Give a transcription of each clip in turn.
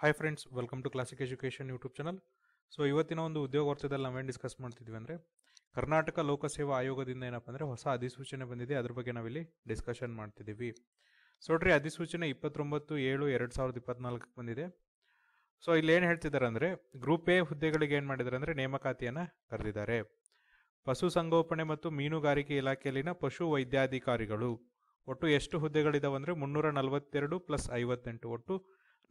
hi friends welcome to classic education YouTube channel so ಇವತ್ತಿನ ಒಂದು ಉದ್ಯೋಗ ವರ್ಷದಲ್ಲಿ ನಾವೇನು ಡಿಸ್ಕಸ್ ಮಾಡ್ತಿದ್ವಿ ಅಂದರೆ ಕರ್ನಾಟಕ ಲೋಕಸೇವಾ ಆಯೋಗದಿಂದ ಏನಪ್ಪ ಅಂದರೆ ಹೊಸ ಅಧಿಸೂಚನೆ ಬಂದಿದೆ ಅದ್ರ ಬಗ್ಗೆ ನಾವಿಲ್ಲಿ ಡಿಸ್ಕಷನ್ ಮಾಡ್ತಿದ್ದೀವಿ ನೋಡ್ರಿ ಅಧಿಸೂಚನೆ ಇಪ್ಪತ್ತೊಂಬತ್ತು ಏಳು ಎರಡು ಸಾವಿರದ ಇಪ್ಪತ್ನಾಲ್ಕಕ್ಕೆ ಬಂದಿದೆ ಸೊ ಇಲ್ಲಿ ಏನು ಹೇಳ್ತಿದ್ದಾರೆ ಅಂದರೆ ಗ್ರೂಪ್ ಎ ಹುದ್ದೆಗಳಿಗೆ ಏನು ಮಾಡಿದ್ದಾರೆ ಅಂದರೆ ನೇಮಕಾತಿಯನ್ನು ಕರೆದಿದ್ದಾರೆ ಪಶು ಮತ್ತು ಮೀನುಗಾರಿಕೆ ಇಲಾಖೆಯಲ್ಲಿನ ಪಶು ವೈದ್ಯಾಧಿಕಾರಿಗಳು ಒಟ್ಟು ಎಷ್ಟು ಹುದ್ದೆಗಳಿದಾವೆ ಅಂದರೆ ಮುನ್ನೂರ ನಲವತ್ತೆರಡು ಪ್ಲಸ್ ಐವತ್ತೆಂಟು ಒಟ್ಟು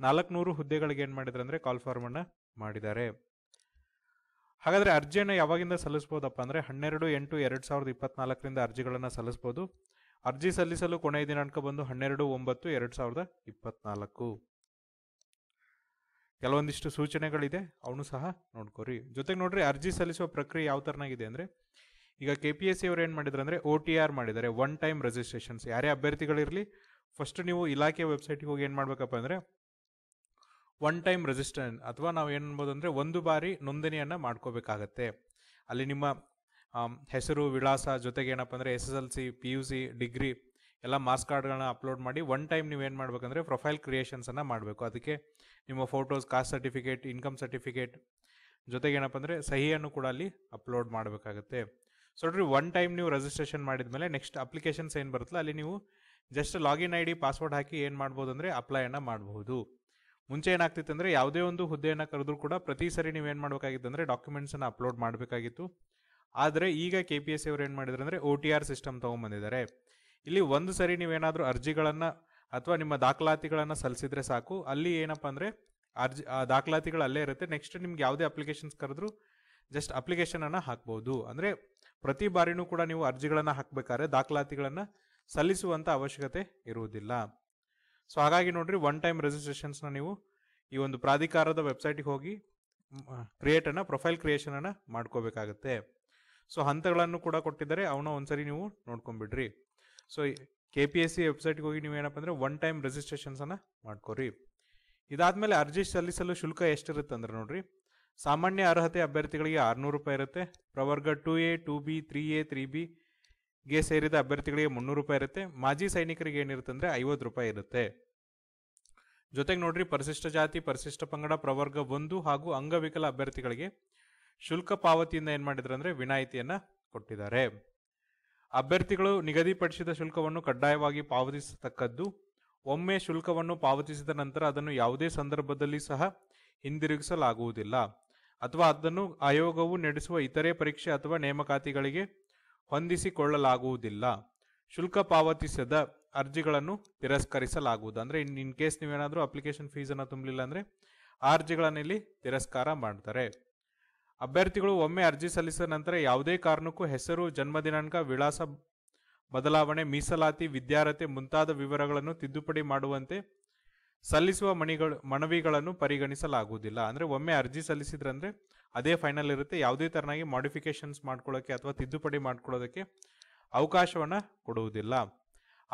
ನಾಲ್ಕುನೂರು ಹುದ್ದೆಗಳಿಗೆ ಏನು ಮಾಡಿದ್ರು ಅಂದರೆ ಕಾಲ್ ಫಾರ್ಮನ್ನು ಮಾಡಿದ್ದಾರೆ ಹಾಗಾದರೆ ಅರ್ಜಿಯನ್ನು ಯಾವಾಗಿಂದ ಸಲ್ಲಿಸ್ಬೋದಪ್ಪ ಅಂದರೆ ಹನ್ನೆರಡು ಎಂಟು ಎರಡು ಸಾವಿರದ ಇಪ್ಪತ್ನಾಲ್ಕರಿಂದ ಅರ್ಜಿಗಳನ್ನು ಸಲ್ಲಿಸ್ಬೋದು ಅರ್ಜಿ ಸಲ್ಲಿಸಲು ಕೊನೆಯ ದಿನಾಂಕ ಬಂದು ಹನ್ನೆರಡು ಒಂಬತ್ತು ಎರಡು ಸಾವಿರದ ಇಪ್ಪತ್ನಾಲ್ಕು ಕೆಲವೊಂದಿಷ್ಟು ಸೂಚನೆಗಳಿದೆ ಅವನು ಸಹ ನೋಡ್ಕೋರಿ ಜೊತೆಗೆ ನೋಡ್ರಿ ಅರ್ಜಿ ಸಲ್ಲಿಸುವ ಪ್ರಕ್ರಿಯೆ ಯಾವ ಥರನಾಗಿದೆ ಅಂದರೆ ಈಗ ಕೆ ಪಿ ಎಸ್ ಸಿ ಅವ್ರು ಏನು ಮಾಡಿದ್ರು ಅಂದರೆ ಒ ಟಿ ಆರ್ ಮಾಡಿದ್ದಾರೆ ಒನ್ ಟೈಮ್ ರಿಜಿಸ್ಟ್ರೇಷನ್ಸ್ ಯಾರೇ ಅಭ್ಯರ್ಥಿಗಳಿರಲಿ ಫಸ್ಟ್ ನೀವು ಇಲಾಖೆ ವೆಬ್ಸೈಟಿಗೆ ಹೋಗಿ ಏನು ಮಾಡಬೇಕಪ್ಪ ಅಂದರೆ ಒನ್ ಟೈಮ್ ರೆಜಿಸ್ಟರ್ ಅಥವಾ ನಾವು ಏನು ಅನ್ಬೋದು ಅಂದರೆ ಒಂದು ಬಾರಿ ನೋಂದಣಿಯನ್ನು ಮಾಡ್ಕೋಬೇಕಾಗತ್ತೆ ಅಲ್ಲಿ ನಿಮ್ಮ ಹೆಸರು ವಿಳಾಸ ಜೊತೆಗೆ ಏನಪ್ಪ ಅಂದರೆ S S L C P U C degree ಎಲ್ಲ ಮಾರ್ಕ್ಸ್ ಕಾರ್ಡ್ಗಳನ್ನ ಅಪ್ಲೋಡ್ ಮಾಡಿ ಒನ್ ಟೈಮ್ ನೀವು ಏನು ಮಾಡ್ಬೇಕಂದ್ರೆ ಪ್ರೊಫೈಲ್ ಕ್ರಿಯೇಷನ್ಸನ್ನು ಮಾಡಬೇಕು ಅದಕ್ಕೆ ನಿಮ್ಮ photos caste certificate income certificate ಜೊತೆಗೆ ಏನಪ್ಪ ಅಂದರೆ ಸಹಿಯನ್ನು ಕೂಡ ಅಲ್ಲಿ ಅಪ್ಲೋಡ್ ಮಾಡಬೇಕಾಗುತ್ತೆ ಸೊ ನೋಡ್ರಿ ಒನ್ ಟೈಮ್ ನೀವು ರಿಜಿಸ್ಟ್ರೇಷನ್ ಮಾಡಿದ ಮೇಲೆ ನೆಕ್ಸ್ಟ್ ಅಪ್ಲಿಕೇಶನ್ಸ್ ಏನು ಬರುತ್ತಲ್ಲ ಅಲ್ಲಿ ನೀವು just login I D password ಹಾಕಿ ಏನು ಮಾಡ್ಬೋದು ಅಂದರೆ ಅಪ್ಲೈಯನ್ನು ಮಾಡಬಹುದು ಮುಂಚೆ ಏನಾಗ್ತಿತ್ತು ಅಂದರೆ ಯಾವುದೇ ಒಂದು ಹುದ್ದೆಯನ್ನು ಕರೆದ್ರೂ ಕೂಡ ಪ್ರತಿ ಸರಿ ನೀವೇನು ಮಾಡಬೇಕಾಗಿತ್ತು ಅಂದರೆ ಡಾಕ್ಯುಮೆಂಟ್ಸನ್ನು ಅಪ್ಲೋಡ್ ಮಾಡಬೇಕಾಗಿತ್ತು ಆದರೆ ಈಗ ಕೆ ಪಿ ಎಸ್ ಸಿ ಅವರು ಏನು ಮಾಡಿದ್ರು ಅಂದರೆ ಓ ಟಿ ಆರ್ ಸಿಸ್ಟಮ್ ತೊಗೊಂಬಂದಿದ್ದಾರೆ ಇಲ್ಲಿ ಒಂದು ಸರಿ ನೀವೇನಾದರೂ ಅರ್ಜಿಗಳನ್ನು ಅಥವಾ ನಿಮ್ಮ ದಾಖಲಾತಿಗಳನ್ನು ಸಲ್ಲಿಸಿದ್ರೆ ಸಾಕು ಅಲ್ಲಿ ಏನಪ್ಪ ಅಂದರೆ ಅರ್ಜಿ ದಾಖಲಾತಿಗಳು ಅಲ್ಲೇ ಇರುತ್ತೆ ನೆಕ್ಸ್ಟ್ ನಿಮ್ಗೆ ಯಾವುದೇ ಅಪ್ಲಿಕೇಶನ್ಸ್ ಕರೆದ್ರೂ ಜಸ್ಟ್ ಅಪ್ಲಿಕೇಶನನ್ನು ಹಾಕ್ಬೋದು ಅಂದರೆ ಪ್ರತಿ ಬಾರಿನೂ ಕೂಡ ನೀವು ಅರ್ಜಿಗಳನ್ನು ಹಾಕಬೇಕಾದ್ರೆ ದಾಖಲಾತಿಗಳನ್ನು ಸಲ್ಲಿಸುವಂಥ ಅವಶ್ಯಕತೆ ಇರುವುದಿಲ್ಲ ಸೊ ಹಾಗಾಗಿ ನೋಡ್ರಿ ಒನ್ ಟೈಮ್ ರಿಜಿಸ್ಟ್ರೇಷನ್ಸ್ನ ನೀವು ಈ ಒಂದು ಪ್ರಾಧಿಕಾರದ ವೆಬ್ಸೈಟಿಗೆ ಹೋಗಿ ಕ್ರಿಯೇಟನ್ನು ಪ್ರೊಫೈಲ್ ಕ್ರಿಯೇಷನನ್ನು ಮಾಡ್ಕೋಬೇಕಾಗತ್ತೆ ಸೊ ಹಂತಗಳನ್ನು ಕೂಡ ಕೊಟ್ಟಿದ್ದಾರೆ ಅವನ್ನ ಒಂದ್ಸರಿ ನೀವು ನೋಡ್ಕೊಂಬಿಡ್ರಿ so K P S C ವೆಬ್ಸೈಟ್ಗೆ ಹೋಗಿ ನೀವು ಏನಪ್ಪ ಅಂದರೆ ಒನ್ ಟೈಮ್ ರಿಜಿಸ್ಟ್ರೇಷನ್ಸನ್ನು ಮಾಡ್ಕೋರಿ ಮೇಲೆ ಅರ್ಜಿ ಸಲ್ಲಿಸಲು ಶುಲ್ಕ ಎಷ್ಟಿರುತ್ತೆ ಅಂದ್ರೆ ನೋಡ್ರಿ ಸಾಮಾನ್ಯ ಅರ್ಹತೆ ಅಭ್ಯರ್ಥಿಗಳಿಗೆ ಆರುನೂರು ರೂಪಾಯಿ ಇರುತ್ತೆ ಪ್ರವರ್ಗ two A two B three A three B ಗೆ ಸೇರಿದ ಅಭ್ಯರ್ಥಿಗಳಿಗೆ ಮುನ್ನೂರು ರೂಪಾಯಿ ಇರುತ್ತೆ ಮಾಜಿ ಸೈನಿಕರಿಗೆ ಏನಿರುತ್ತೆ ಅಂದರೆ ಐವತ್ತು ರೂಪಾಯಿ ಇರುತ್ತೆ ಜೊತೆಗೆ ನೋಡ್ರಿ ಪರಿಶಿಷ್ಟ ಜಾತಿ ಪರಿಶಿಷ್ಟ ಪಂಗಡ ಪ್ರವರ್ಗ ಒಂದು ಹಾಗೂ ಅಂಗವಿಕಲ ಅಭ್ಯರ್ಥಿಗಳಿಗೆ ಶುಲ್ಕ ಪಾವತಿಯಿಂದ ಏನು ಮಾಡಿದ್ರು ಅಂದರೆ ವಿನಾಯಿತಿಯನ್ನು ಕೊಟ್ಟಿದ್ದಾರೆ ಅಭ್ಯರ್ಥಿಗಳು ನಿಗದಿಪಡಿಸಿದ ಶುಲ್ಕವನ್ನು ಕಡ್ಡಾಯವಾಗಿ ಪಾವತಿಸತಕ್ಕದ್ದು ಒಮ್ಮೆ ಶುಲ್ಕವನ್ನು ಪಾವತಿಸಿದ ನಂತರ ಅದನ್ನು ಯಾವುದೇ ಸಂದರ್ಭದಲ್ಲಿ ಸಹ ಹಿಂದಿರುಗಿಸಲಾಗುವುದಿಲ್ಲ ಅಥವಾ ಅದನ್ನು ಆಯೋಗವು ನಡೆಸುವ ಇತರೆ ಪರೀಕ್ಷೆ ಅಥವಾ ನೇಮಕಾತಿಗಳಿಗೆ ಹೊಂದಿಸಿಕೊಳ್ಳಲಾಗುವುದಿಲ್ಲ ಶುಲ್ಕ ಪಾವತಿಸದ ಅರ್ಜಿಗಳನ್ನು ತಿರಸ್ಕರಿಸಲಾಗುವುದು ಅಂದರೆ ಇನ್ ಇನ್ ಕೇಸ್ ನೀವೇನಾದರೂ ಅಪ್ಲಿಕೇಶನ್ ಫೀಸನ್ನು ತುಂಬಲಿಲ್ಲ ಅಂದರೆ ಆ ಅರ್ಜಿಗಳನ್ನು ಇಲ್ಲಿ ತಿರಸ್ಕಾರ ಮಾಡ್ತಾರೆ ಅಭ್ಯರ್ಥಿಗಳು ಒಮ್ಮೆ ಅರ್ಜಿ ಸಲ್ಲಿಸಿದ ನಂತರ ಯಾವುದೇ ಕಾರಣಕ್ಕೂ ಹೆಸರು ಜನ್ಮ ದಿನಾಂಕ ವಿಳಾಸ ಬದಲಾವಣೆ ಮೀಸಲಾತಿ ವಿದ್ಯಾರ್ಹತೆ ಮುಂತಾದ ವಿವರಗಳನ್ನು ತಿದ್ದುಪಡಿ ಮಾಡುವಂತೆ ಸಲ್ಲಿಸುವ ಮಣಿಗಳು ಮನವಿಗಳನ್ನು ಪರಿಗಣಿಸಲಾಗುವುದಿಲ್ಲ ಅಂದರೆ ಒಮ್ಮೆ ಅರ್ಜಿ ಸಲ್ಲಿಸಿದ್ರಂದರೆ ಅದೇ ಫೈನಲ್ ಇರುತ್ತೆ ಯಾವುದೇ ತರನಾಗಿ ಮಾಡಿಫಿಕೇಶನ್ಸ್ ಮಾಡ್ಕೊಳ್ಳೋಕ್ಕೆ ಅಥವಾ ತಿದ್ದುಪಡಿ ಮಾಡ್ಕೊಳ್ಳೋದಕ್ಕೆ ಅವಕಾಶವನ್ನು ಕೊಡುವುದಿಲ್ಲ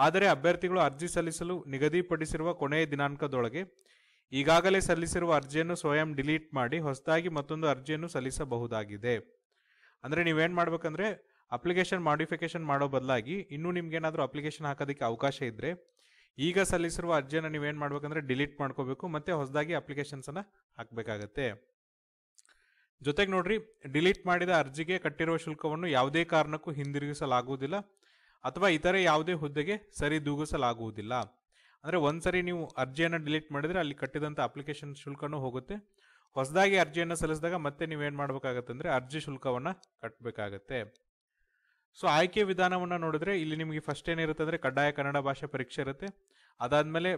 ಆದರೆ ಅಭ್ಯರ್ಥಿಗಳು ಅರ್ಜಿ ಸಲ್ಲಿಸಲು ನಿಗದಿಪಡಿಸಿರುವ ಕೊನೆಯ ದಿನಾಂಕದೊಳಗೆ ಈಗಾಗಲೇ ಸಲ್ಲಿಸಿರುವ ಅರ್ಜಿಯನ್ನು ಸ್ವಯಂ ಡಿಲೀಟ್ ಮಾಡಿ ಹೊಸದಾಗಿ ಮತ್ತೊಂದು ಅರ್ಜಿಯನ್ನು ಸಲ್ಲಿಸಬಹುದಾಗಿದೆ ಅಂದರೆ ನೀವೇನು ಮಾಡಬೇಕಂದ್ರೆ ಅಪ್ಲಿಕೇಶನ್ ಮಾಡಿಫಿಕೇಶನ್ ಮಾಡೋ ಬದಲಾಗಿ ಇನ್ನೂ ನಿಮ್ಗೇನಾದರೂ ಅಪ್ಲಿಕೇಶನ್ ಹಾಕೋದಕ್ಕೆ ಅವಕಾಶ ಇದ್ದರೆ ಈಗ ಸಲ್ಲಿಸಿರುವ ಅರ್ಜಿಯನ್ನು ನೀವೇನು ಮಾಡಬೇಕಂದ್ರೆ ಡಿಲೀಟ್ ಮಾಡ್ಕೋಬೇಕು ಮತ್ತು ಹೊಸದಾಗಿ ಅಪ್ಲಿಕೇಶನ್ಸನ್ನು ಹಾಕಬೇಕಾಗತ್ತೆ ಜೊತೆಗೆ ನೋಡ್ರಿ ಡಿಲೀಟ್ ಮಾಡಿದ ಅರ್ಜಿಗೆ ಕಟ್ಟಿರುವ ಶುಲ್ಕವನ್ನು ಯಾವುದೇ ಕಾರಣಕ್ಕೂ ಹಿಂದಿರುಗಿಸಲಾಗುವುದಿಲ್ಲ ಅಥವಾ ಇತರೆ ಯಾವುದೇ ಹುದ್ದೆಗೆ ಸರಿದೂಗಿಸಲಾಗುವುದಿಲ್ಲ ಅಂದರೆ ಒಂದ್ಸರಿ ನೀವು ಅರ್ಜಿಯನ್ನು ಡಿಲೀಟ್ ಮಾಡಿದರೆ ಅಲ್ಲಿ ಕಟ್ಟಿದಂಥ ಅಪ್ಲಿಕೇಶನ್ ಶುಲ್ಕನೂ ಹೋಗುತ್ತೆ ಹೊಸದಾಗಿ ಅರ್ಜಿಯನ್ನು ಸಲ್ಲಿಸಿದಾಗ ಮತ್ತೆ ನೀವೇನು ಮಾಡಬೇಕಾಗತ್ತೆ ಅಂದರೆ ಅರ್ಜಿ ಶುಲ್ಕವನ್ನು ಕಟ್ಟಬೇಕಾಗತ್ತೆ ಸೊ ಆಯ್ಕೆ ವಿಧಾನವನ್ನು ನೋಡಿದ್ರೆ ಇಲ್ಲಿ ನಿಮಗೆ ಫಸ್ಟ್ ಏನಿರುತ್ತೆ ಅಂದರೆ ಕಡ್ಡಾಯ ಕನ್ನಡ ಭಾಷೆ ಪರೀಕ್ಷೆ ಇರುತ್ತೆ ಅದಾದಮೇಲೆ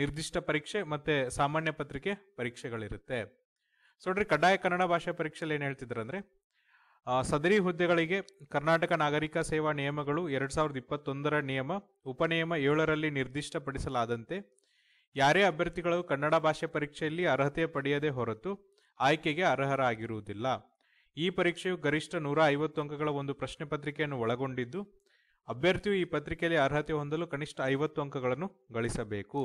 ನಿರ್ದಿಷ್ಟ ಪರೀಕ್ಷೆ ಮತ್ತು ಸಾಮಾನ್ಯ ಪತ್ರಿಕೆ ಪರೀಕ್ಷೆಗಳಿರುತ್ತೆ ಸೊ ನೋಡ್ರಿ ಕಡ್ಡಾಯ ಕನ್ನಡ ಭಾಷೆ ಪರೀಕ್ಷೆಯಲ್ಲಿ ಏನು ಹೇಳ್ತಿದ್ರಂದ್ರೆ ಸದರಿ ಹುದ್ದೆಗಳಿಗೆ ಕರ್ನಾಟಕ ನಾಗರಿಕ ಸೇವಾ ನಿಯಮಗಳು ಎರಡ್ ಸಾವಿರದ ಇಪ್ಪತ್ತೊಂದರ ನಿಯಮ ಉಪನಿಯಮ ಏಳರಲ್ಲಿ ನಿರ್ದಿಷ್ಟಪಡಿಸಲಾದಂತೆ ಯಾರೇ ಅಭ್ಯರ್ಥಿಗಳು ಕನ್ನಡ ಭಾಷೆ ಪರೀಕ್ಷೆಯಲ್ಲಿ ಅರ್ಹತೆ ಪಡೆಯದೇ ಹೊರತು ಆಯ್ಕೆಗೆ ಅರ್ಹರಾಗಿರುವುದಿಲ್ಲ ಈ ಪರೀಕ್ಷೆಯು ಗರಿಷ್ಠ ನೂರ ಐವತ್ತು ಅಂಕಗಳ ಒಂದು ಪ್ರಶ್ನೆ ಪತ್ರಿಕೆಯನ್ನು ಒಳಗೊಂಡಿದ್ದು ಅಭ್ಯರ್ಥಿಯು ಈ ಪತ್ರಿಕೆಯಲ್ಲಿ ಅರ್ಹತೆ ಹೊಂದಲು ಕನಿಷ್ಠ ಐವತ್ತು ಅಂಕಗಳನ್ನು ಗಳಿಸಬೇಕು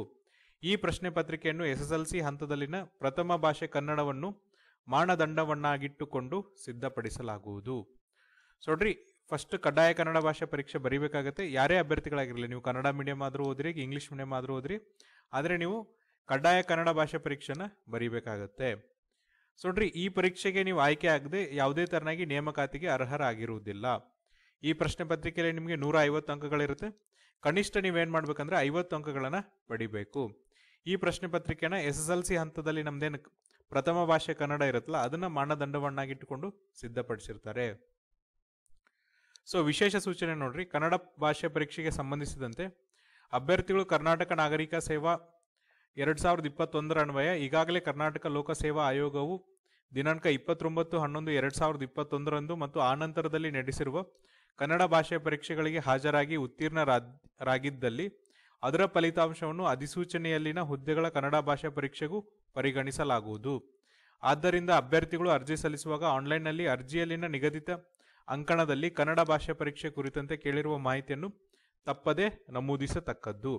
ಈ ಪ್ರಶ್ನೆ ಪತ್ರಿಕೆಯನ್ನು ಎಸ್ಎಸ್ಎಲ್ಸಿ ಹಂತದಲ್ಲಿನ ಪ್ರಥಮ ಭಾಷೆ ಕನ್ನಡವನ್ನು ಮಾನದಂಡವನ್ನಾಗಿಟ್ಟುಕೊಂಡು ಸಿದ್ಧಪಡಿಸಲಾಗುವುದು ಸೊಡ್ರಿ ಫಸ್ಟ್ ಕಡ್ಡಾಯ ಕನ್ನಡ ಭಾಷೆ ಪರೀಕ್ಷೆ ಬರೀಬೇಕಾಗತ್ತೆ ಯಾರೇ ಅಭ್ಯರ್ಥಿಗಳಾಗಿರಲಿ ನೀವು ಕನ್ನಡ ಮೀಡಿಯಂ ಆದರೂ ಓದ್ರಿ ಇಂಗ್ಲೀಷ್ ಮೀಡಿಯಂ ಆದರೂ ಓದ್ರಿ ಆದರೆ ನೀವು ಕಡ್ಡಾಯ ಕನ್ನಡ ಭಾಷೆ ಪರೀಕ್ಷೆನ ಬರೀಬೇಕಾಗತ್ತೆ ಸೊಡ್ರಿ ಈ ಪರೀಕ್ಷೆಗೆ ನೀವು ಆಯ್ಕೆ ಆಗದೆ ಯಾವುದೇ ತರನಾಗಿ ನೇಮಕಾತಿಗೆ ಅರ್ಹರಾಗಿರುವುದಿಲ್ಲ ಈ ಪ್ರಶ್ನೆ ಪತ್ರಿಕೆಯಲ್ಲಿ ನಿಮಗೆ ನೂರ ಐವತ್ತು ಅಂಕಗಳಿರುತ್ತೆ ಕನಿಷ್ಠ ನೀವೇನು ಮಾಡ್ಬೇಕಂದ್ರೆ ಐವತ್ತು ಅಂಕಗಳನ್ನು ಪಡಿಬೇಕು ಈ ಪ್ರಶ್ನೆ ಪತ್ರಿಕೆನ ಎಸ್ ಎಸ್ ಎಲ್ ಸಿ ಹಂತದಲ್ಲಿ ನಮ್ದೇನು ಪ್ರಥಮ ಭಾಷೆ ಕನ್ನಡ ಇರುತ್ತಲ್ಲ ಅದನ್ನ ಮಾನದಂಡವನ್ನಾಗಿಟ್ಟುಕೊಂಡು ಸಿದ್ಧಪಡಿಸಿರ್ತಾರೆ ಸೊ ವಿಶೇಷ ಸೂಚನೆ ನೋಡ್ರಿ ಕನ್ನಡ ಭಾಷೆ ಪರೀಕ್ಷೆಗೆ ಸಂಬಂಧಿಸಿದಂತೆ ಅಭ್ಯರ್ಥಿಗಳು ಕರ್ನಾಟಕ ನಾಗರಿಕ ಸೇವಾ ಎರಡ್ ಸಾವಿರದ ಇಪ್ಪತ್ತೊಂದರ ಅನ್ವಯ ಈಗಾಗಲೇ ಕರ್ನಾಟಕ ಲೋಕಸೇವಾ ಆಯೋಗವು ದಿನಾಂಕ ಇಪ್ಪತ್ತೊಂಬತ್ತು ಹನ್ನೊಂದು ಎರಡ್ ಸಾವಿರದ ಇಪ್ಪತ್ತೊಂದರಂದು ಮತ್ತು ಆನಂತರದಲ್ಲಿ ನಡೆಸಿರುವ ಕನ್ನಡ ಭಾಷೆ ಪರೀಕ್ಷೆಗಳಿಗೆ ಹಾಜರಾಗಿ ಉತ್ತೀರ್ಣರಾಗಿದ್ದಲ್ಲಿ ಅದರ ಫಲಿತಾಂಶವನ್ನು ಅಧಿಸೂಚನೆಯಲ್ಲಿನ ಹುದ್ದೆಗಳ ಕನ್ನಡ ಭಾಷಾ ಪರೀಕ್ಷೆಗೂ ಪರಿಗಣಿಸಲಾಗುವುದು ಆದ್ದರಿಂದ ಅಭ್ಯರ್ಥಿಗಳು ಅರ್ಜಿ ಸಲ್ಲಿಸುವಾಗ ಆನ್ಲೈನ್ನಲ್ಲಿ ಅರ್ಜಿಯಲ್ಲಿನ ನಿಗದಿತ ಅಂಕಣದಲ್ಲಿ ಕನ್ನಡ ಭಾಷಾ ಪರೀಕ್ಷೆ ಕುರಿತಂತೆ ಕೇಳಿರುವ ಮಾಹಿತಿಯನ್ನು ತಪ್ಪದೆ ನಮೂದಿಸತಕ್ಕದ್ದು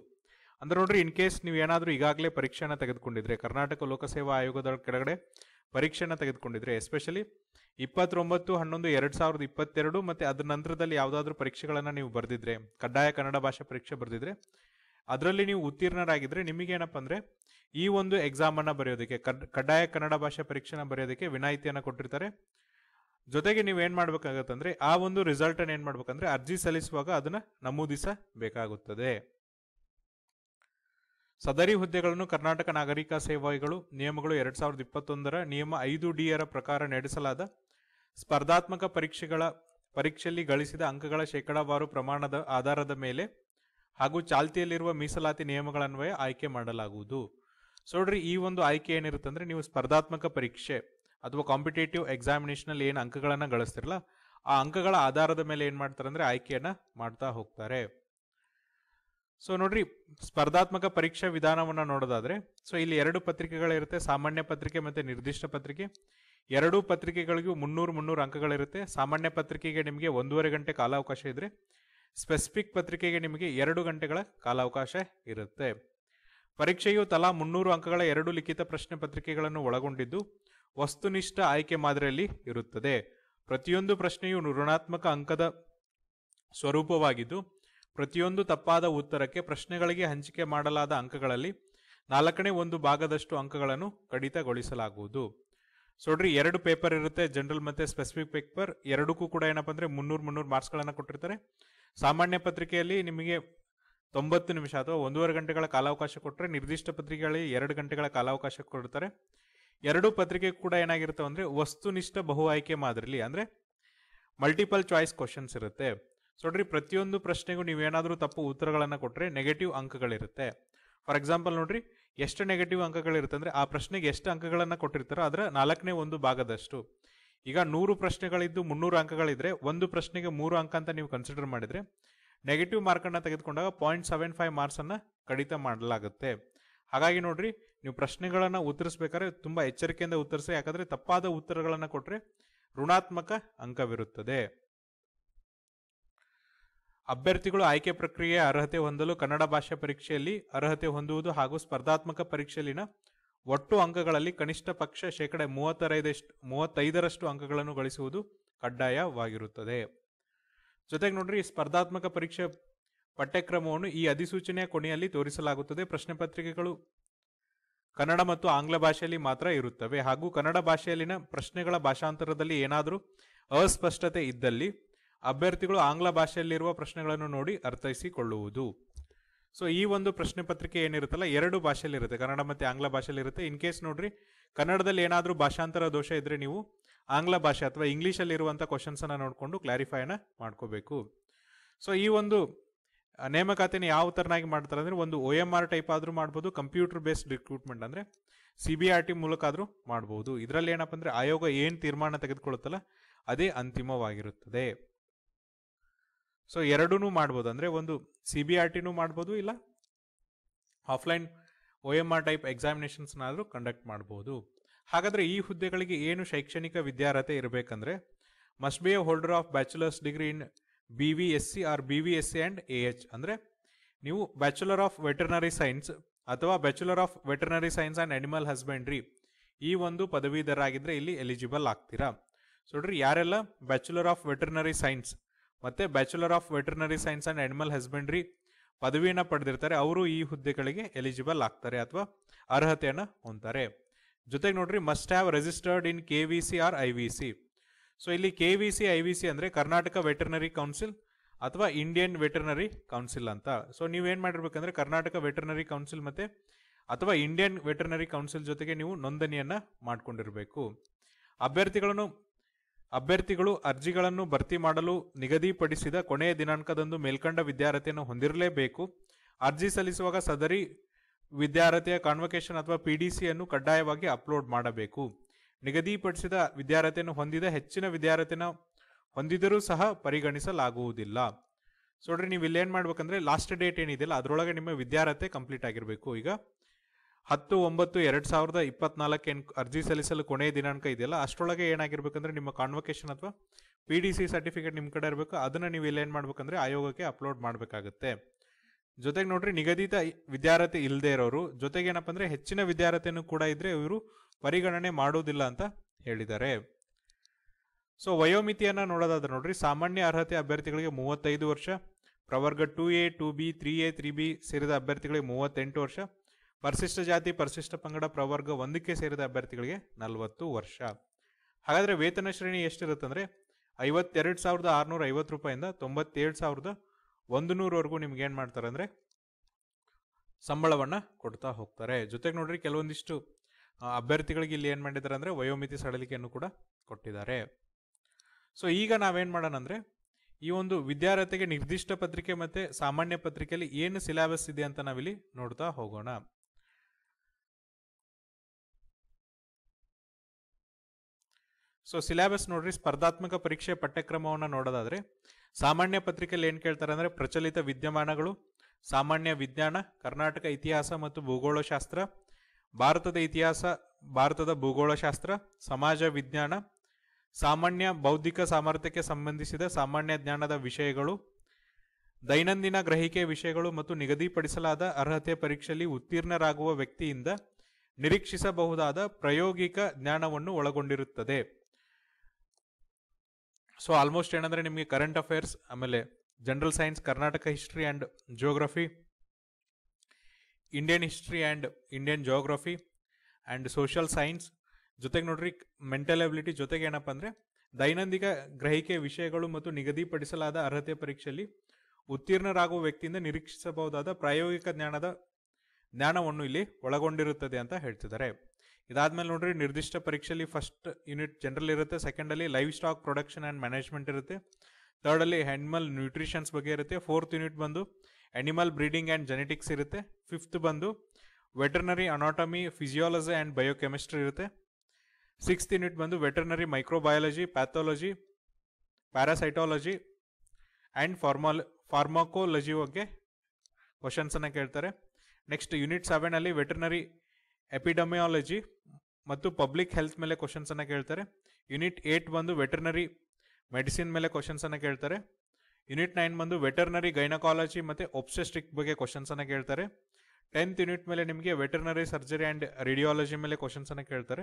ಅಂದ್ರೆ ನೋಡ್ರಿ ಇನ್ ಕೇಸ್ ನೀವು ಏನಾದರೂ ಈಗಾಗಲೇ ಪರೀಕ್ಷೆಯನ್ನು ತೆಗೆದುಕೊಂಡಿದ್ರೆ ಕರ್ನಾಟಕ ಲೋಕಸೇವಾ ಆಯೋಗದ ಕೆಳಗಡೆ ಪರೀಕ್ಷೆಯನ್ನು ತೆಗೆದುಕೊಂಡಿದ್ರೆ ಎಸ್ಪೆಷಲಿ ಇಪ್ಪತ್ತೊಂಬತ್ತು ಹನ್ನೊಂದು ಎರಡು ಸಾವಿರದ ಇಪ್ಪತ್ತೆರಡು ಮತ್ತು ಅದರ ನಂತರದಲ್ಲಿ ಯಾವುದಾದ್ರೂ ಪರೀಕ್ಷೆಗಳನ್ನು ನೀವು ಬರೆದಿದ್ರೆ ಕಡ್ಡಾಯ ಕನ್ನಡ ಭಾಷಾ ಪರೀಕ್ಷೆ ಬರೆದಿದ್ರೆ ಅದರಲ್ಲಿ ನೀವು ಉತ್ತೀರ್ಣರಾಗಿದ್ದರೆ ನಿಮಗೇನಪ್ಪ ಅಂದರೆ ಈ ಒಂದು ಎಕ್ಸಾಮನ್ನು ಬರೆಯೋದಕ್ಕೆ ಕಡ್ಡಾಯ ಕನ್ನಡ ಭಾಷಾ ಪರೀಕ್ಷೆನ ಬರೆಯೋದಕ್ಕೆ ವಿನಾಯಿತಿಯನ್ನು ಕೊಟ್ಟಿರ್ತಾರೆ ಜೊತೆಗೆ ನೀವು ಏನು ಮಾಡಬೇಕಾಗತ್ತಂದ್ರೆ ಆ ಒಂದು ರಿಸಲ್ಟನ್ನು ಏನು ಮಾಡಬೇಕಂದ್ರೆ ಅರ್ಜಿ ಸಲ್ಲಿಸುವಾಗ ಅದನ್ನು ನಮೂದಿಸಬೇಕಾಗುತ್ತದೆ ಸದರಿ ಹುದ್ದೆಗಳನ್ನು ಕರ್ನಾಟಕ ನಾಗರಿಕ ಸೇವೆಗಳು ನಿಯಮಗಳು ಎರಡ್ ಸಾವಿರದ ಇಪ್ಪತ್ತೊಂದರ ನಿಯಮ ಐದು ಡಿಯರ ಪ್ರಕಾರ ನಡೆಸಲಾದ ಸ್ಪರ್ಧಾತ್ಮಕ ಪರೀಕ್ಷೆಗಳ ಪರೀಕ್ಷೆಯಲ್ಲಿ ಗಳಿಸಿದ ಅಂಕಗಳ ಶೇಕಡಾವಾರು ಪ್ರಮಾಣದ ಆಧಾರದ ಮೇಲೆ ಹಾಗೂ ಚಾಲ್ತಿಯಲ್ಲಿರುವ ಮೀಸಲಾತಿ ನಿಯಮಗಳನ್ವಯ ಆಯ್ಕೆ ಮಾಡಲಾಗುವುದು ಸೊ ನೋಡ್ರಿ ಈ ಒಂದು ಆಯ್ಕೆ ಏನಿರುತ್ತೆ ಅಂದ್ರೆ ನೀವು ಸ್ಪರ್ಧಾತ್ಮಕ ಪರೀಕ್ಷೆ ಅಥವಾ ಕಾಂಪಿಟೇಟಿವ್ ಎಕ್ಸಾಮಿನೇಷನಲ್ಲಿ ಏನು ಅಂಕಗಳನ್ನು ಗಳಿಸ್ತಿರಲ್ಲ ಆ ಅಂಕಗಳ ಆಧಾರದ ಮೇಲೆ ಏನು ಮಾಡ್ತಾರೆ ಅಂದ್ರೆ ಆಯ್ಕೆಯನ್ನು ಮಾಡ್ತಾ ಹೋಗ್ತಾರೆ ಸೊ ನೋಡ್ರಿ ಸ್ಪರ್ಧಾತ್ಮಕ ಪರೀಕ್ಷಾ ವಿಧಾನವನ್ನ ನೋಡೋದಾದ್ರೆ ಸೊ ಇಲ್ಲಿ ಎರಡು ಪತ್ರಿಕೆಗಳಿರುತ್ತೆ ಸಾಮಾನ್ಯ ಪತ್ರಿಕೆ ಮತ್ತೆ ನಿರ್ದಿಷ್ಟ ಪತ್ರಿಕೆ ಎರಡೂ ಪತ್ರಿಕೆಗಳಿಗೂ ಮುನ್ನೂರು ಮುನ್ನೂರು ಅಂಕಗಳಿರುತ್ತೆ ಸಾಮಾನ್ಯ ಪತ್ರಿಕೆಗೆ ನಿಮಗೆ ಒಂದೂವರೆ ಗಂಟೆ ಕಾಲಾವಕಾಶ ಇದ್ದರೆ ಸ್ಪೆಸಿಫಿಕ್ ಪತ್ರಿಕೆಗೆ ನಿಮಗೆ ಎರಡು ಗಂಟೆಗಳ ಕಾಲಾವಕಾಶ ಇರುತ್ತೆ ಪರೀಕ್ಷೆಯು ತಲಾ ಮುನ್ನೂರು ಅಂಕಗಳ ಎರಡು ಲಿಖಿತ ಪ್ರಶ್ನೆ ಪತ್ರಿಕೆಗಳನ್ನು ಒಳಗೊಂಡಿದ್ದು ವಸ್ತುನಿಷ್ಠ ಆಯ್ಕೆ ಮಾದರಿಯಲ್ಲಿ ಇರುತ್ತದೆ ಪ್ರತಿಯೊಂದು ಪ್ರಶ್ನೆಯು ಋಣಾತ್ಮಕ ಅಂಕದ ಸ್ವರೂಪವಾಗಿದ್ದು ಪ್ರತಿಯೊಂದು ತಪ್ಪಾದ ಉತ್ತರಕ್ಕೆ ಪ್ರಶ್ನೆಗಳಿಗೆ ಹಂಚಿಕೆ ಮಾಡಲಾದ ಅಂಕಗಳಲ್ಲಿ ನಾಲ್ಕನೇ ಒಂದು ಭಾಗದಷ್ಟು ಅಂಕಗಳನ್ನು ಕಡಿತಗೊಳಿಸಲಾಗುವುದು ಸೊಡ್ರಿ ಎರಡು ಪೇಪರ್ ಇರುತ್ತೆ ಜನರಲ್ ಮತ್ತೆ ಸ್ಪೆಸಿಫಿಕ್ ಪೇಪರ್ ಎರಡಕ್ಕೂ ಕೂಡ ಏನಪ್ಪ ಅಂದ್ರೆ ಮುನ್ನೂರು ಮುನ್ನೂರು ಮಾರ್ಕ್ಸ್ಗಳನ್ನು ಕೊಟ್ಟಿರ್ತಾರೆ ಸಾಮಾನ್ಯ ಪತ್ರಿಕೆಯಲ್ಲಿ ನಿಮಗೆ ತೊಂಬತ್ತು ನಿಮಿಷ ಅಥವಾ ಒಂದೂವರೆ ಗಂಟೆಗಳ ಕಾಲಾವಕಾಶ ಕೊಟ್ಟರೆ ನಿರ್ದಿಷ್ಟ ಪತ್ರಿಕೆಗಳಲ್ಲಿ ಎರಡು ಗಂಟೆಗಳ ಕಾಲಾವಕಾಶ ಕೊಡ್ತಾರೆ ಎರಡು ಪತ್ರಿಕೆ ಕೂಡ ಏನಾಗಿರ್ತಾವೆ ಅಂದರೆ ವಸ್ತುನಿಷ್ಠ ಬಹು ಆಯ್ಕೆ ಮಾದರಿಲಿ ಅಂದರೆ ಮಲ್ಟಿಪಲ್ ಚಾಯ್ಸ್ ಕ್ವಶನ್ಸ್ ಇರುತ್ತೆ ಸೊ ನೋಡ್ರಿ ಪ್ರತಿಯೊಂದು ಪ್ರಶ್ನೆಗೂ ನೀವೇನಾದರೂ ತಪ್ಪು ಉತ್ತರಗಳನ್ನು ಕೊಟ್ಟರೆ ನೆಗೆಟಿವ್ ಅಂಕಗಳಿರುತ್ತೆ ಫಾರ್ ಎಕ್ಸಾಂಪಲ್ ನೋಡ್ರಿ ಎಷ್ಟು ನೆಗೆಟಿವ್ ಅಂಕಗಳಿರುತ್ತೆ ಅಂದರೆ ಆ ಪ್ರಶ್ನೆಗೆ ಎಷ್ಟು ಅಂಕಗಳನ್ನು ಕೊಟ್ಟಿರ್ತಾರೋ ಅದರ ನಾಲ್ಕನೇ ಒಂದು ಭಾಗದಷ್ಟು ಈಗ ನೂರು ಪ್ರಶ್ನೆಗಳಿದ್ದು ಮುನ್ನೂರು ಅಂಕಗಳಿದ್ರೆ ಒಂದು ಪ್ರಶ್ನೆಗೆ ಮೂರು ಅಂಕ ಅಂತ ನೀವು ಕನ್ಸಿಡರ್ ಮಾಡಿದರೆ ನೆಗೆಟಿವ್ ಮಾರ್ಕನ್ನು ತೆಗೆದುಕೊಂಡಾಗ ಪಾಯಿಂಟ್ ಸೆವೆನ್ ಫೈವ್ ಮಾರ್ಕ್ಸನ್ನು ಕಡಿತ ಮಾಡಲಾಗುತ್ತೆ ಹಾಗಾಗಿ ನೋಡ್ರಿ ನೀವು ಪ್ರಶ್ನೆಗಳನ್ನು ಉತ್ತರಿಸಬೇಕಾದ್ರೆ ತುಂಬ ಎಚ್ಚರಿಕೆಯಿಂದ ಉತ್ತರಿಸಿ ಯಾಕಂದರೆ ತಪ್ಪಾದ ಉತ್ತರಗಳನ್ನು ಕೊಟ್ಟರೆ ಋಣಾತ್ಮಕ ಅಂಕವಿರುತ್ತದೆ ಅಭ್ಯರ್ಥಿಗಳು ಆಯ್ಕೆ ಪ್ರಕ್ರಿಯೆ ಅರ್ಹತೆ ಹೊಂದಲು ಕನ್ನಡ ಭಾಷಾ ಪರೀಕ್ಷೆಯಲ್ಲಿ ಅರ್ಹತೆ ಹೊಂದುವುದು ಹಾಗೂ ಸ್ಪರ್ಧಾತ್ಮಕ ಪರೀಕ್ಷೆಯಲ್ಲಿನ ಒಟ್ಟು ಅಂಕಗಳಲ್ಲಿ ಕನಿಷ್ಠ ಪಕ್ಷ ಶೇಕಡ ಮೂವತ್ತರೈದಷ್ಟು ಮೂವತ್ತೈದರಷ್ಟು ಅಂಕಗಳನ್ನು ಗಳಿಸುವುದು ಕಡ್ಡಾಯವಾಗಿರುತ್ತದೆ ಜೊತೆಗೆ ನೋಡ್ರಿ ಸ್ಪರ್ಧಾತ್ಮಕ ಪರೀಕ್ಷೆ ಪಠ್ಯಕ್ರಮವನ್ನು ಈ ಅಧಿಸೂಚನೆಯ ಕೊನೆಯಲ್ಲಿ ತೋರಿಸಲಾಗುತ್ತದೆ ಪ್ರಶ್ನೆ ಪತ್ರಿಕೆಗಳು ಕನ್ನಡ ಮತ್ತು ಆಂಗ್ಲ ಭಾಷೆಯಲ್ಲಿ ಮಾತ್ರ ಇರುತ್ತವೆ ಹಾಗೂ ಕನ್ನಡ ಭಾಷೆಯಲ್ಲಿನ ಪ್ರಶ್ನೆಗಳ ಭಾಷಾಂತರದಲ್ಲಿ ಏನಾದರೂ ಅಸ್ಪಷ್ಟತೆ ಇದ್ದಲ್ಲಿ ಅಭ್ಯರ್ಥಿಗಳು ಆಂಗ್ಲ ಭಾಷೆಯಲ್ಲಿರುವ ಪ್ರಶ್ನೆಗಳನ್ನು ನೋಡಿ ಅರ್ಥೈಸಿಕೊಳ್ಳುವುದು ಸೊ ಈ ಒಂದು ಪ್ರಶ್ನೆ ಪತ್ರಿಕೆ ಏನಿರುತ್ತಲ್ಲ ಎರಡು ಭಾಷೆಯಲ್ಲಿರುತ್ತೆ ಕನ್ನಡ ಮತ್ತು ಆಂಗ್ಲ ಭಾಷೆಯಲ್ಲಿರುತ್ತೆ ಇರುತ್ತೆ ಇನ್ ಕೇಸ್ ನೋಡ್ರಿ ಕನ್ನಡದಲ್ಲಿ ಏನಾದರೂ ಭಾಷಾಂತರ ದೋಷ ಇದ್ರೆ ನೀವು ಆಂಗ್ಲ ಭಾಷೆ ಅಥವಾ ಇಂಗ್ಲೀಷಲ್ಲಿ ಇರುವಂಥ ಕ್ವಶನ್ಸನ್ನು ನೋಡಿಕೊಂಡು ಕ್ಲಾರಿಫೈನ ಮಾಡ್ಕೋಬೇಕು ಸೊ ಈ ಒಂದು ನೇಮಕಾತಿನ ಯಾವ ಥರನಾಗಿ ಮಾಡ್ತಾರೆ ಅಂದರೆ ಒಂದು ಒ ಎಮ್ ಆರ್ ಟೈಪ್ ಆದರೂ ಮಾಡ್ಬೋದು ಕಂಪ್ಯೂಟರ್ ಬೇಸ್ಡ್ ರಿಕ್ರೂಟ್ಮೆಂಟ್ ಅಂದರೆ ಸಿ ಬಿ ಆರ್ ಟಿ ಮೂಲಕ ಆದರೂ ಮಾಡ್ಬೋದು ಇದರಲ್ಲಿ ಏನಪ್ಪ ಅಂದರೆ ಆಯೋಗ ಏನು ತೀರ್ಮಾನ ತೆಗೆದುಕೊಳ್ಳುತ್ತಲ್ಲ ಅದೇ ಅಂತಿಮವಾಗಿರುತ್ತದೆ ಸೊ ಎರಡೂ ಮಾಡ್ಬೋದು ಅಂದರೆ ಒಂದು ಸಿ ಬಿ ಆರ್ ಟಿನೂ ಮಾಡ್ಬೋದು ಇಲ್ಲ offline O M R type ಎಕ್ಸಾಮಿನೇಷನ್ಸ್ನಾದರೂ ಕಂಡಕ್ಟ್ ಮಾಡ್ಬೋದು ಹಾಗಾದರೆ ಈ ಹುದ್ದೆಗಳಿಗೆ ಏನು ಶೈಕ್ಷಣಿಕ ವಿದ್ಯಾರ್ಹತೆ ಇರಬೇಕಂದ್ರೆ must be a holder of bachelors degree in B V S C or B V S C and A H ಅಂದರೆ ನೀವು ಬ್ಯಾಚುಲರ್ ಆಫ್ ವೆಟರ್ನರಿ ಸೈನ್ಸ್ ಅಥವಾ bachelor of veterinary science and animal husbandry ಈ ಒಂದು ಪದವೀಧರ ಆಗಿದ್ದರೆ ಇಲ್ಲಿ eligible ಆಗ್ತೀರಾ so ನೋಡ್ರಿ ಯಾರೆಲ್ಲ ಬ್ಯಾಚುಲರ್ ಆಫ್ ವೆಟರ್ನರಿ ಸೈನ್ಸ್ ಮತ್ತು bachelor of veterinary science and animal husbandry ಪದವಿಯನ್ನು ಪಡೆದಿರ್ತಾರೆ ಅವರು ಈ ಹುದ್ದೆಗಳಿಗೆ ಎಲಿಜಿಬಲ್ ಆಗ್ತಾರೆ ಅಥವಾ ಅರ್ಹತೆಯನ್ನು ಹೊಂತಾರೆ ಜೊತೆಗೆ ನೋಡ್ರಿ must have registered in K V C or I V C so ಇಲ್ಲಿ K V C I V C ಅಂದರೆ ಕರ್ನಾಟಕ ವೆಟರ್ನರಿ ಕೌನ್ಸಿಲ್ ಅಥವಾ ಇಂಡಿಯನ್ ವೆಟರ್ನರಿ ಕೌನ್ಸಿಲ್ ಅಂತ ಸೊ ನೀವು ಏನ್ ಮಾಡಿರ್ಬೇಕಂದ್ರೆ ಕರ್ನಾಟಕ ವೆಟರ್ನರಿ ಕೌನ್ಸಿಲ್ ಮತ್ತು ಅಥವಾ ಇಂಡಿಯನ್ ವೆಟರ್ನರಿ ಕೌನ್ಸಿಲ್ ಜೊತೆಗೆ ನೀವು ನೋಂದಣಿಯನ್ನು ಮಾಡ್ಕೊಂಡಿರಬೇಕು ಅಭ್ಯರ್ಥಿಗಳನ್ನು ಅಭ್ಯರ್ಥಿಗಳು ಅರ್ಜಿಗಳನ್ನು ಭರ್ತಿ ಮಾಡಲು ನಿಗದಿಪಡಿಸಿದ ಕೊನೆಯ ದಿನಾಂಕದಂದು ಮೇಲ್ಕಂಡ ವಿದ್ಯಾರ್ಥಿಯನ್ನು ಹೊಂದಿರಲೇಬೇಕು ಅರ್ಜಿ ಸಲ್ಲಿಸುವಾಗ ಸದರಿ ವಿದ್ಯಾರ್ಥಿಯ ಕಾನ್ವೊಕೇಶನ್ ಅಥವಾ ಪಿ ಡಿ ಸಿಯನ್ನು ಕಡ್ಡಾಯವಾಗಿ ಅಪ್ಲೋಡ್ ಮಾಡಬೇಕು ನಿಗದಿಪಡಿಸಿದ ವಿದ್ಯಾರ್ಥಿಯನ್ನು ಹೊಂದಿದ ಹೆಚ್ಚಿನ ವಿದ್ಯಾರ್ಥಿನ ಹೊಂದಿದರೂ ಸಹ ಪರಿಗಣಿಸಲಾಗುವುದಿಲ್ಲ ಸೊ ನೋಡ್ರಿ ನೀವು ಇಲ್ಲೇನು ಮಾಡ್ಬೇಕಂದ್ರೆ ಲಾಸ್ಟ್ ಡೇಟ್ ಏನಿದೆಯಲ್ಲ ಅದರೊಳಗೆ ನಿಮ್ಮ ವಿದ್ಯಾರ್ಥಿ ಕಂಪ್ಲೀಟ್ ಆಗಿರಬೇಕು ಈಗ ಹತ್ತು ಒಂಬತ್ತು ಎರಡು ಸಾವಿರದ ಇಪ್ಪತ್ನಾಲ್ಕು ಏನು ಅರ್ಜಿ ಸಲ್ಲಿಸಲು ಕೊನೆಯ ದಿನಾಂಕ ಇದೆಯಲ್ಲ ಅಷ್ಟರೊಳಗೆ ಏನಾಗಿರ್ಬೇಕಂದ್ರೆ ನಿಮ್ಮ ಕಾನ್ವೊಕೇಶನ್ ಅಥವಾ ಪಿ ಡಿ ಸಿ ಸರ್ಟಿಫಿಕೇಟ್ ನಿಮ್ಮ ಕಡೆ ಇರಬೇಕು ಅದನ್ನು ನೀವು ಇಲ್ಲಿ ಮಾಡ್ಬೇಕಂದ್ರೆ ಆಯೋಗಕ್ಕೆ ಅಪ್ಲೋಡ್ ಮಾಡಬೇಕಾಗುತ್ತೆ ಜೊತೆಗೆ ನೋಡ್ರಿ ನಿಗದಿತ ವಿದ್ಯಾರ್ಥಿ ಇಲ್ಲದೆ ಇರೋರು ಜೊತೆಗೆ ಏನಪ್ಪ ಅಂದರೆ ಹೆಚ್ಚಿನ ವಿದ್ಯಾರ್ಥಿಯನ್ನು ಕೂಡ ಇದ್ರೆ ಇವರು ಪರಿಗಣನೆ ಮಾಡೋದಿಲ್ಲ ಅಂತ ಹೇಳಿದ್ದಾರೆ ಸೊ ವಯೋಮಿತಿಯನ್ನು ನೋಡೋದಾದ್ರೆ ನೋಡ್ರಿ ಸಾಮಾನ್ಯ ಅರ್ಹತೆ ಅಭ್ಯರ್ಥಿಗಳಿಗೆ ಮೂವತ್ತೈದು ವರ್ಷ ಪ್ರವರ್ಗ two A two B three A three B ಸೇರಿದ ಅಭ್ಯರ್ಥಿಗಳಿಗೆ ಮೂವತ್ತೆಂಟು ವರ್ಷ ಪರಿಶಿಷ್ಟ ಜಾತಿ ಪರಿಶಿಷ್ಟ ಪಂಗಡ ಪ್ರವರ್ಗ ಒಂದಕ್ಕೆ ಸೇರಿದ ಅಭ್ಯರ್ಥಿಗಳಿಗೆ ನಲವತ್ತು ವರ್ಷ ಹಾಗಾದ್ರೆ ವೇತನ ಶ್ರೇಣಿ ಎಷ್ಟಿರುತ್ತಂದ್ರೆ ಐವತ್ತೆರಡು ಸಾವಿರದ ಆರುನೂರ ಐವತ್ತು ರೂಪಾಯಿಂದ ತೊಂಬತ್ತೇಳು ಸಾವಿರದ ಒಂದು ನೂರವರೆಗೂ ನಿಮ್ಗೆ ಏನು ಮಾಡ್ತಾರೆ ಅಂದರೆ ಸಂಬಳವನ್ನು ಕೊಡ್ತಾ ಹೋಗ್ತಾರೆ ಜೊತೆಗೆ ನೋಡ್ರಿ ಕೆಲವೊಂದಿಷ್ಟು ಅಭ್ಯರ್ಥಿಗಳಿಗೆ ಇಲ್ಲಿ ಏನು ಮಾಡಿದ್ದಾರೆ ಅಂದರೆ ವಯೋಮಿತಿ ಸಡಲಿಕೆಯನ್ನು ಕೂಡ ಕೊಟ್ಟಿದ್ದಾರೆ ಸೊ ಈಗ ನಾವೇನು ಮಾಡೋಣ ಅಂದರೆ ಈ ಒಂದು ವಿದ್ಯಾರ್ಥಿಗೆ ನಿರ್ದಿಷ್ಟ ಪತ್ರಿಕೆ ಮತ್ತು ಸಾಮಾನ್ಯ ಪತ್ರಿಕೆಯಲ್ಲಿ ಏನು ಸಿಲೆಬಸ್ ಇದೆ ಅಂತ ನಾವಿಲ್ಲಿ ನೋಡ್ತಾ ಹೋಗೋಣ ಸೊ ಸಿಲೆಬಸ್ ನೋಡ್ರಿ ಸ್ಪರ್ಧಾತ್ಮಕ ಪರೀಕ್ಷೆ ಪಠ್ಯಕ್ರಮವನ್ನು ನೋಡೋದಾದ್ರೆ ಸಾಮಾನ್ಯ ಪತ್ರಿಕೆಯಲ್ಲಿ ಏನು ಕೇಳ್ತಾರೆ ಅಂದರೆ ಪ್ರಚಲಿತ ವಿದ್ಯಮಾನಗಳು ಸಾಮಾನ್ಯ ವಿಜ್ಞಾನ ಕರ್ನಾಟಕ ಇತಿಹಾಸ ಮತ್ತು ಭೂಗೋಳಶಾಸ್ತ್ರ ಭಾರತದ ಇತಿಹಾಸ ಭಾರತದ ಭೂಗೋಳಶಾಸ್ತ್ರ ಸಮಾಜ ವಿಜ್ಞಾನ ಸಾಮಾನ್ಯ ಬೌದ್ಧಿಕ ಸಾಮರ್ಥ್ಯಕ್ಕೆ ಸಂಬಂಧಿಸಿದ ಸಾಮಾನ್ಯ ಜ್ಞಾನದ ವಿಷಯಗಳು ದೈನಂದಿನ ಗ್ರಹಿಕೆ ವಿಷಯಗಳು ಮತ್ತು ನಿಗದಿಪಡಿಸಲಾದ ಅರ್ಹತೆ ಪರೀಕ್ಷೆಯಲ್ಲಿ ಉತ್ತೀರ್ಣರಾಗುವ ವ್ಯಕ್ತಿಯಿಂದ ನಿರೀಕ್ಷಿಸಬಹುದಾದ ಪ್ರಾಯೋಗಿಕ ಜ್ಞಾನವನ್ನು ಒಳಗೊಂಡಿರುತ್ತದೆ ಸೊ ಆಲ್ಮೋಸ್ಟ್ ಏನಂದ್ರೆ ನಿಮಗೆ ಕರೆಂಟ್ ಅಫೇರ್ಸ್ ಆಮೇಲೆ general science Karnataka history and geography Indian history and Indian geography and social science ಜೊತೆಗೆ ನೋಡ್ರಿ ಮೆಂಟಲ್ ಎಬಿಲಿಟಿ ಜೊತೆಗೆ ಏನಪ್ಪ ಅಂದರೆ ದೈನಂದಿಕ ಗ್ರಹಿಕೆ ವಿಷಯಗಳು ಮತ್ತು ನಿಗದಿಪಡಿಸಲಾದ ಅರ್ಹತೆ ಪರೀಕ್ಷೆಯಲ್ಲಿ ಉತ್ತೀರ್ಣರಾಗುವ ವ್ಯಕ್ತಿಯಿಂದ ನಿರೀಕ್ಷಿಸಬಹುದಾದ ಪ್ರಾಯೋಗಿಕ ಜ್ಞಾನದ ಜ್ಞಾನವನ್ನು ಇಲ್ಲಿ ಒಳಗೊಂಡಿರುತ್ತದೆ ಅಂತ ಹೇಳ್ತಿದ್ದಾರೆ ಇದಾದ್ಮೇಲೆ ನೋಡ್ರಿ ನಿರ್ದಿಷ್ಟ ಪರೀಕ್ಷೆಯಲ್ಲಿ ಫಸ್ಟ್ ಯೂನಿಟ್ ಜನರಲ್ ಇರುತ್ತೆ ಸೆಕೆಂಡಲ್ಲಿ livestock production and management ಇರುತ್ತೆ ಥರ್ಡಲ್ಲಿ ಹ್ಯಾನಿಮಲ್ ನ್ಯೂಟ್ರಿಷನ್ಸ್ ಬಗ್ಗೆ ಇರುತ್ತೆ ಫೋರ್ತ್ ಯೂನಿಟ್ ಬಂದು ಅನಿಮಲ್ ಬ್ರೀಡಿಂಗ್ ಆ್ಯಂಡ್ ಜೆನೆಟಿಕ್ಸ್ ಇರುತ್ತೆ ಫಿಫ್ತ್ ಬಂದು veterinary anatomy physiology and biochemistry ಇರುತ್ತೆ ಸಿಕ್ಸ್ತ್ ಯೂನಿಟ್ ಬಂದು veterinary microbiology pathology parasitology and formal pharmacology ಬಗ್ಗೆ ಕ್ವಶನ್ಸನ್ನು ಕೇಳ್ತಾರೆ ನೆಕ್ಸ್ಟ್ ಯೂನಿಟ್ ಸೆವೆನಲ್ಲಿ ವೆಟರ್ನರಿ ಎಪಿಡಮಿಯಾಲಜಿ ಮತ್ತು ಪಬ್ಲಿಕ್ ಹೆಲ್ತ್ ಮೇಲೆ ಕ್ವಶನ್ಸ್ ಅನ್ನ ಕೇಳ್ತಾರೆ ಯೂನಿಟ್ ಏಟ್ ಬಂದು ವೆಟರ್ನರಿ ಮೆಡಿಸಿನ್ ಮೇಲೆ ಕ್ವಶನ್ಸ್ ಅನ್ನ ಕೇಳ್ತಾರೆ ಯೂನಿಟ್ ನೈನ್ ಬಂದು ವೆಟರ್ನರಿ ಗೈನಕಾಲಜಿ ಮತ್ತೆ ಒಪ್ಸೆಸ್ಟಿಕ್ ಬಗ್ಗೆ ಕ್ವಶನ್ಸ್ ಅನ್ನ ಕೇಳ್ತಾರೆ ಟೆಂತ್ ಯೂನಿಟ್ ಮೇಲೆ ನಿಮಗೆ ವೆಟರ್ನರಿ ಸರ್ಜರಿ ಆ್ಯಂಡ್ ರೇಡಿಯಾಲಜಿ ಮೇಲೆ ಕ್ವಶನ್ಸ್ ಅನ್ನ ಕೇಳ್ತಾರೆ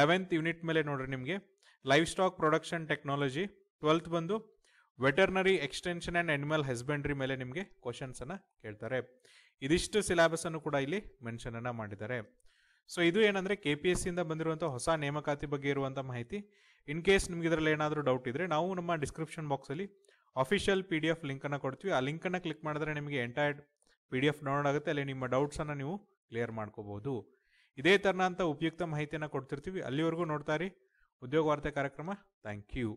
ಲೆವೆಂತ್ ಯೂನಿಟ್ ಮೇಲೆ ನೋಡ್ರಿ ನಿಮಗೆ life stock production technology twelfth ಬಂದು veterinary extension and animal husbandry ಮೇಲೆ ನಿಮಗೆ ಕ್ವಶನ್ಸನ್ನು ಕೇಳ್ತಾರೆ ಇದಿಷ್ಟು ಸಿಲೆಬಸ್ ಅನ್ನು ಕೂಡ ಇಲ್ಲಿ ಮೆನ್ಷನ್ ಮಾಡಿದ್ದಾರೆ ಸೊ ಇದು ಏನಂದರೆ ಕೆ ಪಿ ಎಸ್ ಸಿಯಿಂದ ಬಂದಿರುವಂಥ ಹೊಸ ನೇಮಕಾತಿ ಬಗ್ಗೆ ಇರುವಂಥ ಮಾಹಿತಿ ಇನ್ ಕೇಸ್ ನಿಮ್ಗೆ ಇದರಲ್ಲಿ ಏನಾದರೂ ಡೌಟ್ ಇದ್ದರೆ ನಾವು ನಮ್ಮ ಡಿಸ್ಕ್ರಿಪ್ಷನ್ ಬಾಕ್ಸಲ್ಲಿ ಅಫಿಷಿಯಲ್ ಪಿ ಡಿ ಎಫ್ ಲಿಂಕನ್ನು ಕೊಡ್ತೀವಿ ಆ ಲಿಂಕನ್ನು ಕ್ಲಿಕ್ ಮಾಡಿದ್ರೆ ನಿಮಗೆ entire P D F download ಆಗುತ್ತೆ ಅಲ್ಲಿ ನಿಮ್ಮ ಡೌಟ್ಸನ್ನು ನೀವು ಕ್ಲಿಯರ್ ಮಾಡ್ಕೋಬಹುದು ಇದೇ ಥರನಂಥ ಉಪಯುಕ್ತ ಮಾಹಿತಿಯನ್ನು ಕೊಡ್ತಿರ್ತೀವಿ ಅಲ್ಲಿವರೆಗೂ ನೋಡ್ತಾ ಇರಿ ಉದ್ಯೋಗ ವಾರ್ತೆ ಕಾರ್ಯಕ್ರಮ ಥ್ಯಾಂಕ್ ಯು